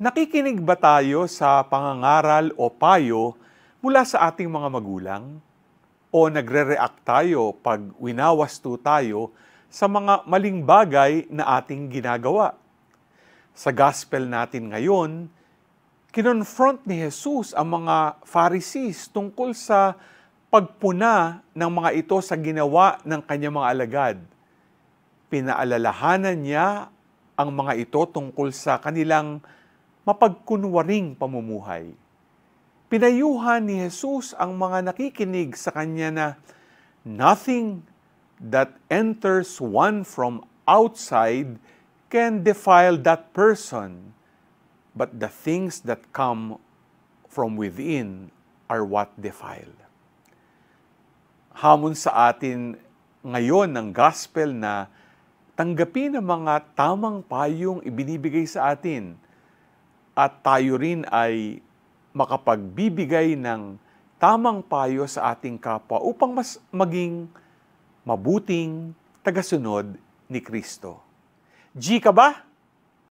Nakikinig ba tayo sa pangangaral o payo mula sa ating mga magulang? O nagre-react tayo pag winawasto tayo sa mga maling bagay na ating ginagawa? Sa gospel natin ngayon, kinonfront ni Jesus ang mga Pharisees tungkol sa pagpuna ng mga ito sa ginawa ng kanyang mga alagad. Pinaalalahanan niya ang mga ito tungkol sa kanilang mapagkunwaring pamumuhay. Pinayuhan ni Jesus ang mga nakikinig sa kanya na nothing that enters one from outside can defile that person, but the things that come from within are what defile. Hamon sa atin ngayon ng gospel na tanggapin ang mga tamang payong ibinibigay sa atin – at tayo rin ay makapagbibigay ng tamang payo sa ating kapwa upang mas maging mabuting tagasunod ni Kristo. G ka ba?